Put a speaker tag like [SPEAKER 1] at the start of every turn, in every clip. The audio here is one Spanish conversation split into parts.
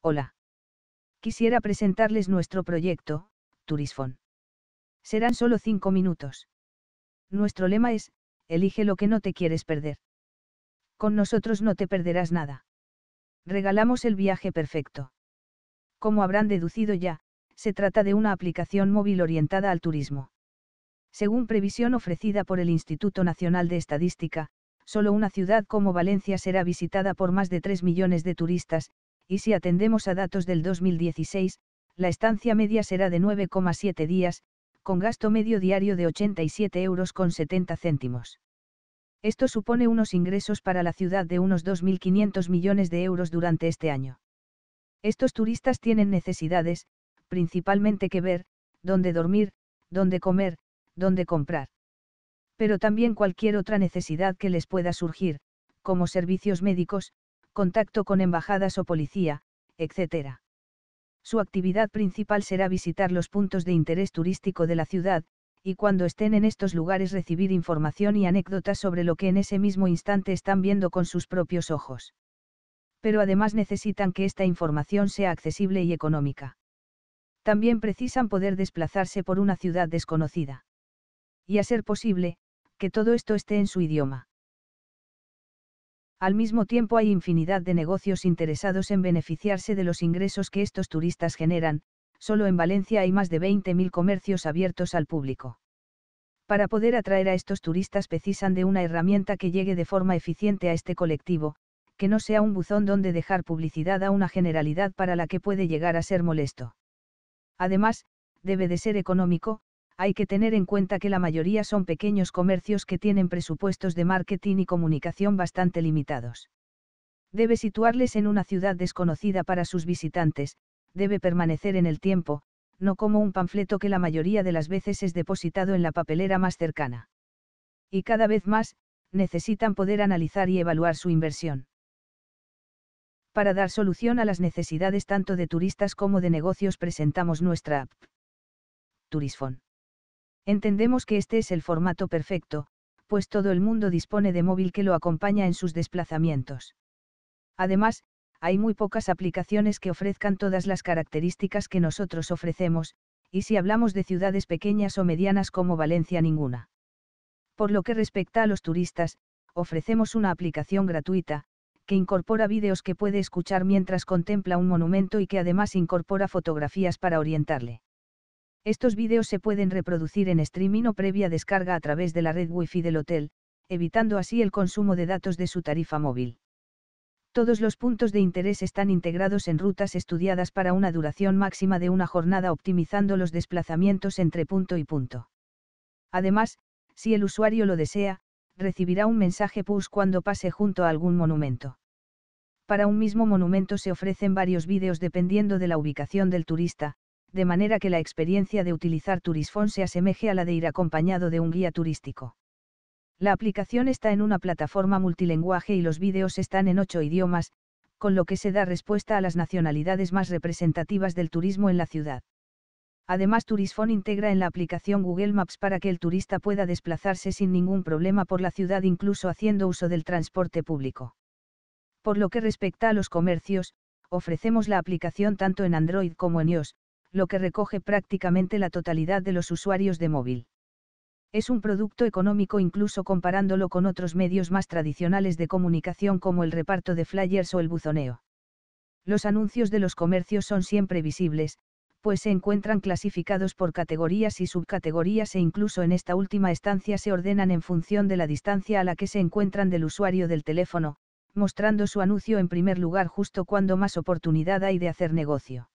[SPEAKER 1] Hola. Quisiera presentarles nuestro proyecto, Turisfon. Serán solo cinco minutos. Nuestro lema es, elige lo que no te quieres perder. Con nosotros no te perderás nada. Regalamos el viaje perfecto. Como habrán deducido ya, se trata de una aplicación móvil orientada al turismo. Según previsión ofrecida por el Instituto Nacional de Estadística, solo una ciudad como Valencia será visitada por más de 3 millones de turistas, y si atendemos a datos del 2016, la estancia media será de 9,7 días, con gasto medio diario de 87 euros con 70 céntimos. Esto supone unos ingresos para la ciudad de unos 2.500 millones de euros durante este año. Estos turistas tienen necesidades, principalmente que ver, dónde dormir, dónde comer, dónde comprar. Pero también cualquier otra necesidad que les pueda surgir, como servicios médicos, contacto con embajadas o policía, etc. Su actividad principal será visitar los puntos de interés turístico de la ciudad, y cuando estén en estos lugares recibir información y anécdotas sobre lo que en ese mismo instante están viendo con sus propios ojos. Pero además necesitan que esta información sea accesible y económica. También precisan poder desplazarse por una ciudad desconocida. Y a ser posible, que todo esto esté en su idioma. Al mismo tiempo hay infinidad de negocios interesados en beneficiarse de los ingresos que estos turistas generan, solo en Valencia hay más de 20.000 comercios abiertos al público. Para poder atraer a estos turistas precisan de una herramienta que llegue de forma eficiente a este colectivo, que no sea un buzón donde dejar publicidad a una generalidad para la que puede llegar a ser molesto. Además, debe de ser económico, hay que tener en cuenta que la mayoría son pequeños comercios que tienen presupuestos de marketing y comunicación bastante limitados. Debe situarles en una ciudad desconocida para sus visitantes, debe permanecer en el tiempo, no como un panfleto que la mayoría de las veces es depositado en la papelera más cercana. Y cada vez más, necesitan poder analizar y evaluar su inversión. Para dar solución a las necesidades tanto de turistas como de negocios presentamos nuestra app. Turisfon. Entendemos que este es el formato perfecto, pues todo el mundo dispone de móvil que lo acompaña en sus desplazamientos. Además, hay muy pocas aplicaciones que ofrezcan todas las características que nosotros ofrecemos, y si hablamos de ciudades pequeñas o medianas como Valencia ninguna. Por lo que respecta a los turistas, ofrecemos una aplicación gratuita, que incorpora vídeos que puede escuchar mientras contempla un monumento y que además incorpora fotografías para orientarle. Estos vídeos se pueden reproducir en streaming o previa descarga a través de la red Wi-Fi del hotel, evitando así el consumo de datos de su tarifa móvil. Todos los puntos de interés están integrados en rutas estudiadas para una duración máxima de una jornada optimizando los desplazamientos entre punto y punto. Además, si el usuario lo desea, recibirá un mensaje push cuando pase junto a algún monumento. Para un mismo monumento se ofrecen varios vídeos dependiendo de la ubicación del turista, de manera que la experiencia de utilizar Turisfone se asemeje a la de ir acompañado de un guía turístico. La aplicación está en una plataforma multilingüe y los vídeos están en ocho idiomas, con lo que se da respuesta a las nacionalidades más representativas del turismo en la ciudad. Además, Turisfone integra en la aplicación Google Maps para que el turista pueda desplazarse sin ningún problema por la ciudad incluso haciendo uso del transporte público. Por lo que respecta a los comercios, ofrecemos la aplicación tanto en Android como en iOS, lo que recoge prácticamente la totalidad de los usuarios de móvil. Es un producto económico incluso comparándolo con otros medios más tradicionales de comunicación como el reparto de flyers o el buzoneo. Los anuncios de los comercios son siempre visibles, pues se encuentran clasificados por categorías y subcategorías e incluso en esta última estancia se ordenan en función de la distancia a la que se encuentran del usuario del teléfono, mostrando su anuncio en primer lugar justo cuando más oportunidad hay de hacer negocio.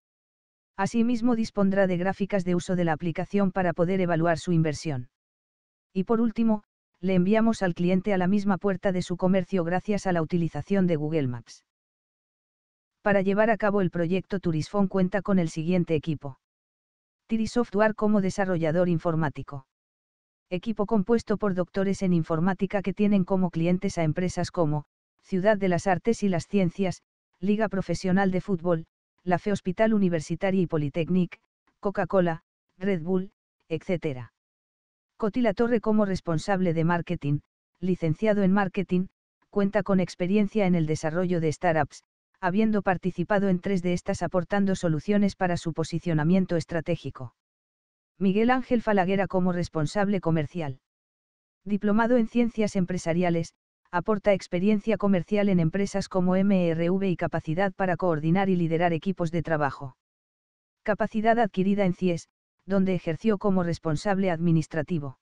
[SPEAKER 1] Asimismo dispondrá de gráficas de uso de la aplicación para poder evaluar su inversión. Y por último, le enviamos al cliente a la misma puerta de su comercio gracias a la utilización de Google Maps. Para llevar a cabo el proyecto Turisfone cuenta con el siguiente equipo. Tiri Software como desarrollador informático. Equipo compuesto por doctores en informática que tienen como clientes a empresas como, Ciudad de las Artes y las Ciencias, Liga Profesional de Fútbol, la Fe Hospital Universitaria y Politécnic, Coca-Cola, Red Bull, etc. Cotila Torre como responsable de marketing, licenciado en marketing, cuenta con experiencia en el desarrollo de startups, habiendo participado en tres de estas aportando soluciones para su posicionamiento estratégico. Miguel Ángel Falaguera como responsable comercial. Diplomado en Ciencias Empresariales, aporta experiencia comercial en empresas como MRV y capacidad para coordinar y liderar equipos de trabajo. Capacidad adquirida en CIES, donde ejerció como responsable administrativo.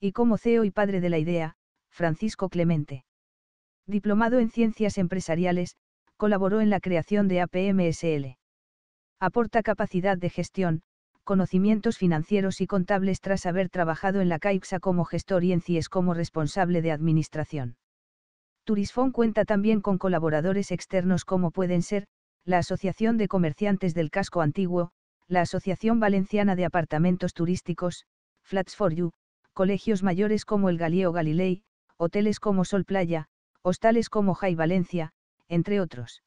[SPEAKER 1] Y como CEO y padre de la idea, Francisco Clemente. Diplomado en Ciencias Empresariales, colaboró en la creación de APMSL. Aporta capacidad de gestión, conocimientos financieros y contables tras haber trabajado en la CAIXA como gestor y en CIES como responsable de administración. Turisfón cuenta también con colaboradores externos como pueden ser, la Asociación de Comerciantes del Casco Antiguo, la Asociación Valenciana de Apartamentos Turísticos, Flats for You, colegios mayores como el Galileo Galilei, hoteles como Sol Playa, hostales como Jai Valencia, entre otros.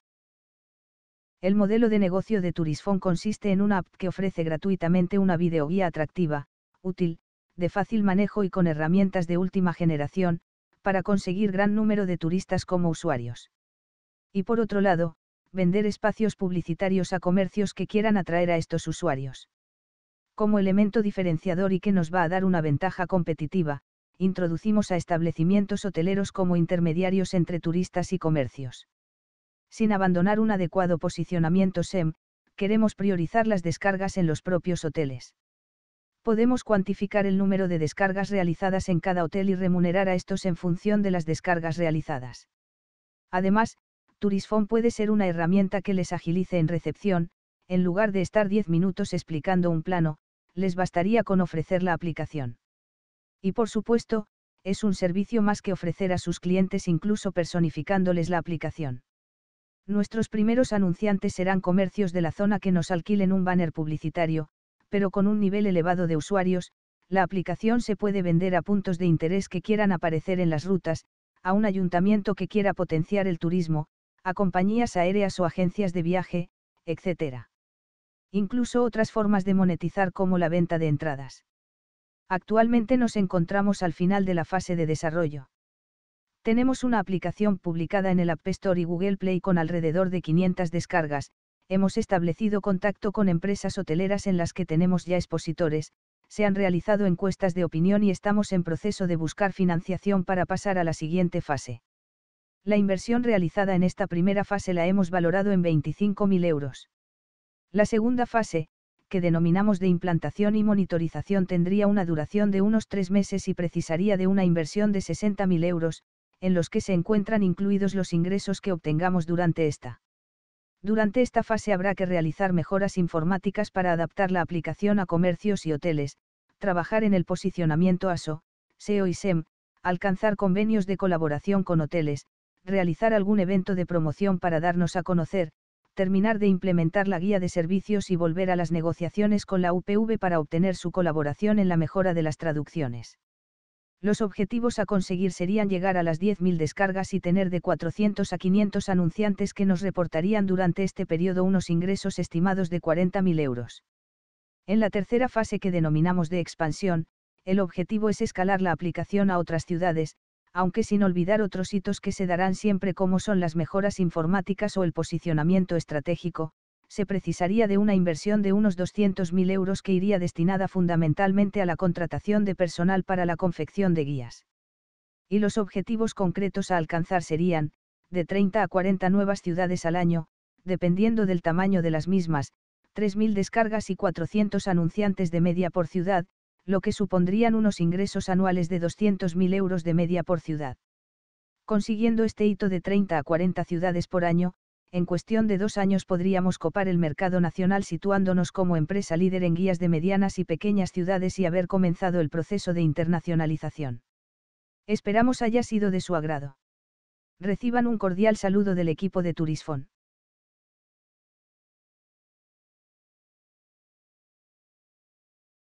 [SPEAKER 1] El modelo de negocio de Turisfón consiste en una app que ofrece gratuitamente una videoguía atractiva, útil, de fácil manejo y con herramientas de última generación, para conseguir gran número de turistas como usuarios. Y por otro lado, vender espacios publicitarios a comercios que quieran atraer a estos usuarios. Como elemento diferenciador y que nos va a dar una ventaja competitiva, introducimos a establecimientos hoteleros como intermediarios entre turistas y comercios. Sin abandonar un adecuado posicionamiento SEM, queremos priorizar las descargas en los propios hoteles. Podemos cuantificar el número de descargas realizadas en cada hotel y remunerar a estos en función de las descargas realizadas. Además, Turisfone puede ser una herramienta que les agilice en recepción, en lugar de estar 10 minutos explicando un plano, les bastaría con ofrecer la aplicación. Y por supuesto, es un servicio más que ofrecer a sus clientes incluso personificándoles la aplicación. Nuestros primeros anunciantes serán comercios de la zona que nos alquilen un banner publicitario, pero con un nivel elevado de usuarios, la aplicación se puede vender a puntos de interés que quieran aparecer en las rutas, a un ayuntamiento que quiera potenciar el turismo, a compañías aéreas o agencias de viaje, etc. Incluso otras formas de monetizar como la venta de entradas. Actualmente nos encontramos al final de la fase de desarrollo. Tenemos una aplicación publicada en el App Store y Google Play con alrededor de 500 descargas, hemos establecido contacto con empresas hoteleras en las que tenemos ya expositores, se han realizado encuestas de opinión y estamos en proceso de buscar financiación para pasar a la siguiente fase. La inversión realizada en esta primera fase la hemos valorado en 25.000 euros. La segunda fase, que denominamos de implantación y monitorización, tendría una duración de unos tres meses y precisaría de una inversión de 60.000 euros, en los que se encuentran incluidos los ingresos que obtengamos durante esta durante esta fase habrá que realizar mejoras informáticas para adaptar la aplicación a comercios y hoteles, trabajar en el posicionamiento ASO, SEO y SEM, alcanzar convenios de colaboración con hoteles, realizar algún evento de promoción para darnos a conocer, terminar de implementar la guía de servicios y volver a las negociaciones con la UPV para obtener su colaboración en la mejora de las traducciones. Los objetivos a conseguir serían llegar a las 10.000 descargas y tener de 400 a 500 anunciantes que nos reportarían durante este periodo unos ingresos estimados de 40.000 euros. En la tercera fase que denominamos de expansión, el objetivo es escalar la aplicación a otras ciudades, aunque sin olvidar otros hitos que se darán siempre como son las mejoras informáticas o el posicionamiento estratégico, se precisaría de una inversión de unos 200.000 euros que iría destinada fundamentalmente a la contratación de personal para la confección de guías. Y los objetivos concretos a alcanzar serían, de 30 a 40 nuevas ciudades al año, dependiendo del tamaño de las mismas, 3.000 descargas y 400 anunciantes de media por ciudad, lo que supondrían unos ingresos anuales de 200.000 euros de media por ciudad. Consiguiendo este hito de 30 a 40 ciudades por año, en cuestión de dos años podríamos copar el mercado nacional situándonos como empresa líder en guías de medianas y pequeñas ciudades y haber comenzado el proceso de internacionalización. Esperamos haya sido de su agrado. Reciban un cordial saludo del equipo de Turisfon.